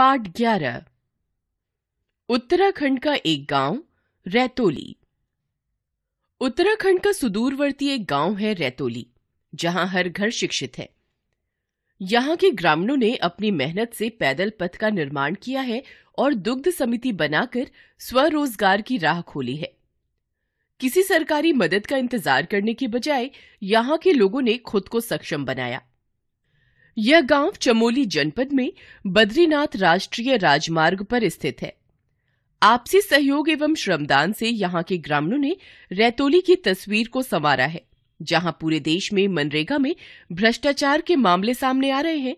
पाठ ग्यारह उत्तराखंड का एक गांव रैतोली उत्तराखंड का सुदूरवर्ती एक गांव है रैतोली जहां हर घर शिक्षित है यहां के ग्रामीणों ने अपनी मेहनत से पैदल पथ का निर्माण किया है और दुग्ध समिति बनाकर स्वरोजगार की राह खोली है किसी सरकारी मदद का इंतजार करने के बजाय यहां के लोगों ने खुद को सक्षम बनाया यह गांव चमोली जनपद में बद्रीनाथ राष्ट्रीय राजमार्ग पर स्थित है आपसी सहयोग एवं श्रमदान से यहाँ के ग्रामीणों ने रैतोली की तस्वीर को संवारा है जहां पूरे देश में मनरेगा में भ्रष्टाचार के मामले सामने आ रहे हैं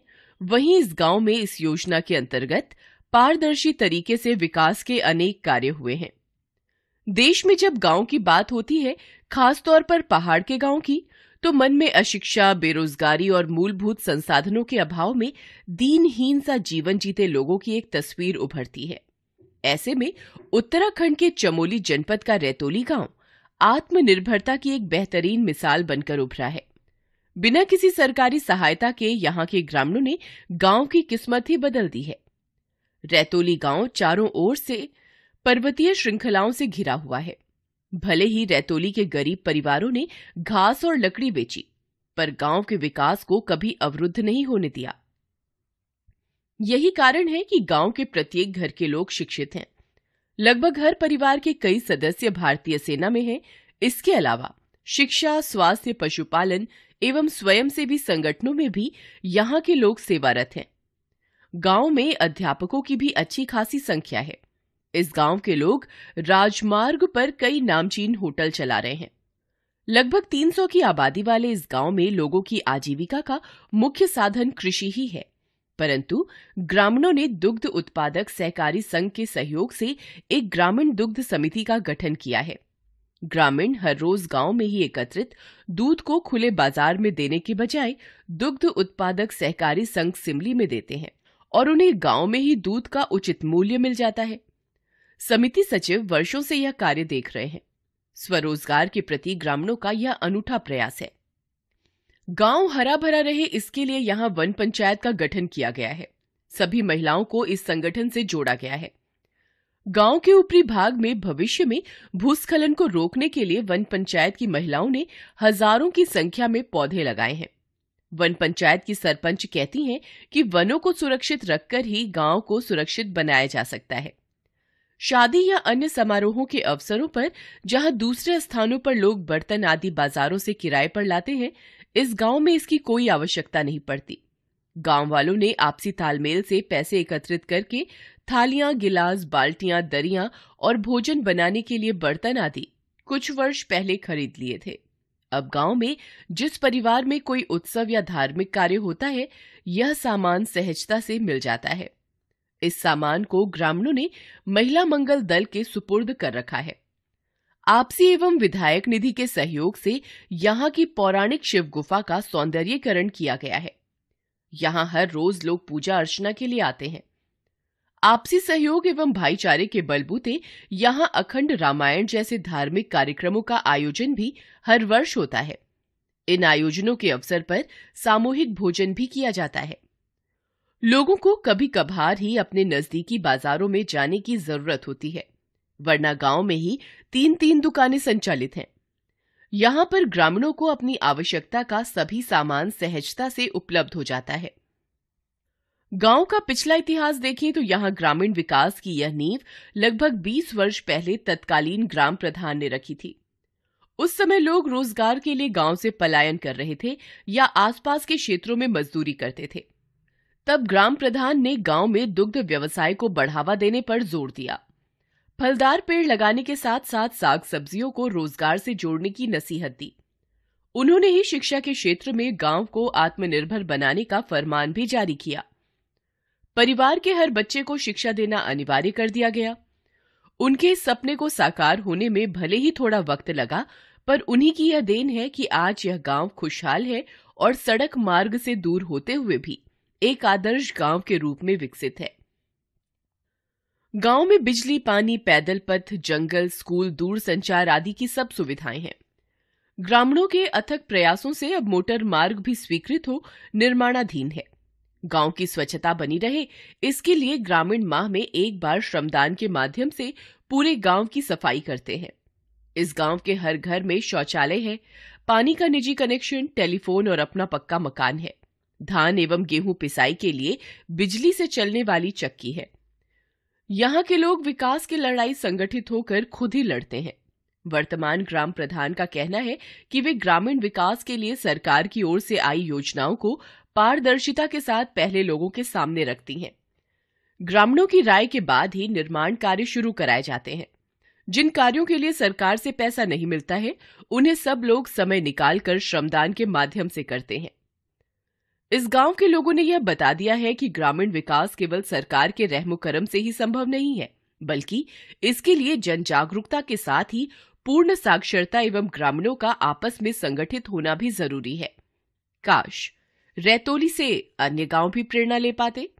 वहीं इस गांव में इस योजना के अंतर्गत पारदर्शी तरीके से विकास के अनेक कार्य हुए हैं देश में जब गांव की बात होती है खासतौर पर पहाड़ के गांव की तो मन में अशिक्षा बेरोजगारी और मूलभूत संसाधनों के अभाव में दीनहीन सा जीवन जीते लोगों की एक तस्वीर उभरती है ऐसे में उत्तराखंड के चमोली जनपद का रैतोली गांव आत्मनिर्भरता की एक बेहतरीन मिसाल बनकर उभरा है बिना किसी सरकारी सहायता के यहाँ के ग्रामीणों ने गांव की किस्मत ही बदल दी है रैतोली गांव चारों ओर से पर्वतीय श्रृंखलाओं से घिरा हुआ है भले ही रैतोली के गरीब परिवारों ने घास और लकड़ी बेची पर गांव के विकास को कभी अवरुद्ध नहीं होने दिया यही कारण है कि गांव के प्रत्येक घर के लोग शिक्षित हैं लगभग हर परिवार के कई सदस्य भारतीय सेना में हैं इसके अलावा शिक्षा स्वास्थ्य पशुपालन एवं स्वयंसेवी संगठनों में भी यहाँ के लोग सेवारत हैं गांव में अध्यापकों की भी अच्छी खासी संख्या है इस गांव के लोग राजमार्ग पर कई नामचीन होटल चला रहे हैं लगभग 300 की आबादी वाले इस गांव में लोगों की आजीविका का मुख्य साधन कृषि ही है परंतु ग्रामीणों ने दुग्ध उत्पादक सहकारी संघ के सहयोग से एक ग्रामीण दुग्ध समिति का गठन किया है ग्रामीण हर रोज गांव में ही एकत्रित दूध को खुले बाजार में देने के बजाय दुग्ध उत्पादक सहकारी संघ सिमली में देते हैं और उन्हें गांव में ही दूध का उचित मूल्य मिल जाता है समिति सचिव वर्षों से यह कार्य देख रहे हैं स्वरोजगार के प्रति ग्रामीणों का यह अनूठा प्रयास है गांव हरा भरा रहे इसके लिए यहां वन पंचायत का गठन किया गया है सभी महिलाओं को इस संगठन से जोड़ा गया है गांव के ऊपरी भाग में भविष्य में भूस्खलन को रोकने के लिए वन पंचायत की महिलाओं ने हजारों की संख्या में पौधे लगाए हैं वन पंचायत की सरपंच कहती हैं कि वनों को सुरक्षित रखकर ही गांव को सुरक्षित बनाया जा सकता है शादी या अन्य समारोहों के अवसरों पर जहां दूसरे स्थानों पर लोग बर्तन आदि बाजारों से किराए पर लाते हैं इस गांव में इसकी कोई आवश्यकता नहीं पड़ती गांव वालों ने आपसी तालमेल से पैसे एकत्रित करके थालियां गिलास बाल्टियां दरिया और भोजन बनाने के लिए बर्तन आदि कुछ वर्ष पहले खरीद लिए थे अब गांव में जिस परिवार में कोई उत्सव या धार्मिक कार्य होता है यह सामान सहजता से मिल जाता है इस सामान को ग्रामीणों ने महिला मंगल दल के सुपुर्द कर रखा है आपसी एवं विधायक निधि के सहयोग से यहाँ की पौराणिक शिव गुफा का सौंदर्यकरण किया गया है यहाँ हर रोज लोग पूजा अर्चना के लिए आते हैं आपसी सहयोग एवं भाईचारे के बलबूते यहाँ अखंड रामायण जैसे धार्मिक कार्यक्रमों का आयोजन भी हर वर्ष होता है इन आयोजनों के अवसर पर सामूहिक भोजन भी किया जाता है लोगों को कभी कभार ही अपने नजदीकी बाजारों में जाने की जरूरत होती है वरना गांव में ही तीन तीन दुकानें संचालित हैं यहां पर ग्रामीणों को अपनी आवश्यकता का सभी सामान सहजता से उपलब्ध हो जाता है गांव का पिछला इतिहास देखें तो यहां ग्रामीण विकास की यह नींव लगभग 20 वर्ष पहले तत्कालीन ग्राम प्रधान ने रखी थी उस समय लोग रोजगार के लिए गांव से पलायन कर रहे थे या आसपास के क्षेत्रों में मजदूरी करते थे तब ग्राम प्रधान ने गांव में दुग्ध व्यवसाय को बढ़ावा देने पर जोर दिया फलदार पेड़ लगाने के साथ साथ साग सब्जियों को रोजगार से जोड़ने की नसीहत दी उन्होंने ही शिक्षा के क्षेत्र में गांव को आत्मनिर्भर बनाने का फरमान भी जारी किया परिवार के हर बच्चे को शिक्षा देना अनिवार्य कर दिया गया उनके सपने को साकार होने में भले ही थोड़ा वक्त लगा पर उन्हीं की यह देन है कि आज यह गांव खुशहाल है और सड़क मार्ग से दूर होते हुए भी एक आदर्श गांव के रूप में विकसित है गांव में बिजली पानी पैदल पथ जंगल स्कूल दूर संचार आदि की सब सुविधाएं हैं ग्रामीणों के अथक प्रयासों से अब मोटर मार्ग भी स्वीकृत हो निर्माणाधीन है गांव की स्वच्छता बनी रहे इसके लिए ग्रामीण माह में एक बार श्रमदान के माध्यम से पूरे गांव की सफाई करते हैं इस गांव के हर घर में शौचालय है पानी का निजी कनेक्शन टेलीफोन और अपना पक्का मकान है धान एवं गेहूं पिसाई के लिए बिजली से चलने वाली चक्की है यहाँ के लोग विकास की लड़ाई संगठित होकर खुद ही लड़ते हैं वर्तमान ग्राम प्रधान का कहना है कि वे ग्रामीण विकास के लिए सरकार की ओर से आई योजनाओं को पारदर्शिता के साथ पहले लोगों के सामने रखती हैं ग्रामीणों की राय के बाद ही निर्माण कार्य शुरू कराए जाते हैं जिन कार्यों के लिए सरकार से पैसा नहीं मिलता है उन्हें सब लोग समय निकालकर श्रमदान के माध्यम से करते हैं इस गांव के लोगों ने यह बता दिया है कि ग्रामीण विकास केवल सरकार के रहमुकरम से ही संभव नहीं है बल्कि इसके लिए जन जागरूकता के साथ ही पूर्ण साक्षरता एवं ग्रामीणों का आपस में संगठित होना भी जरूरी है काश रैतोली से अन्य गांव भी प्रेरणा ले पाते